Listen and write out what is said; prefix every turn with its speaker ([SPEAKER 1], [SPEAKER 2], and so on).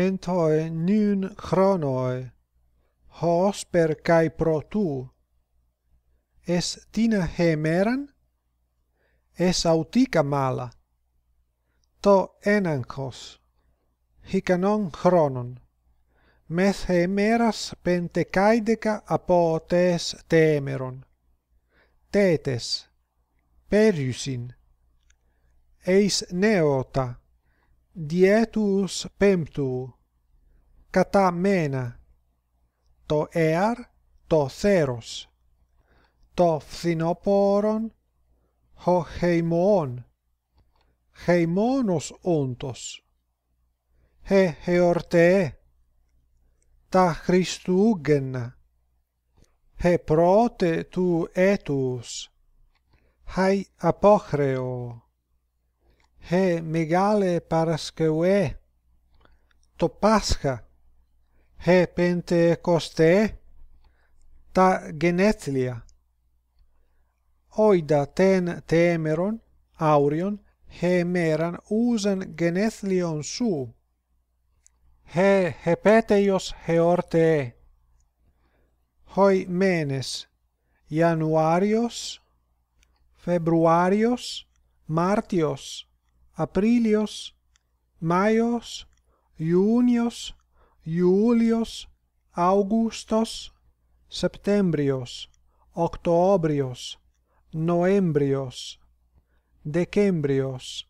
[SPEAKER 1] en toi nun chronoi hos per kai pro tu es tina hemeran es autika mala to enankos hikanon chronon mes hemeras pente apotes temeron tetes perusin eis neota Διέτους πέμπτου, κατά μένα, το εαρ το θέρος, το φθινοπόρον, ο χειμών, χειμώνος όντος, ε εορτέ, τα Χριστούγεννα, ε πρώτε του έτους, χαι απόχρεο. «Χε μηγάλε Παρασκευαί» «Το Πάσχα» «Χε πέντε κοστέ» «Τα γενέθλια» «Οι δα τέν τέμερον, αύριον, χε μεγάλε Παρασκευέ, το Πάσχα, γενέθλιον τα γενέθλια. Όιδα τεν τέμερον, αύριον, ε μέραν ούζαν γενέθλιον σου. χε επέτειος εορτέ. Χοι μένες, Ιανουάριος, Φεβρουάριος, Μάρτιος, Aprilios, Maios, Junios, Julios, Augustos, Septembrios, Octobrios, Noembrios, Decembrios.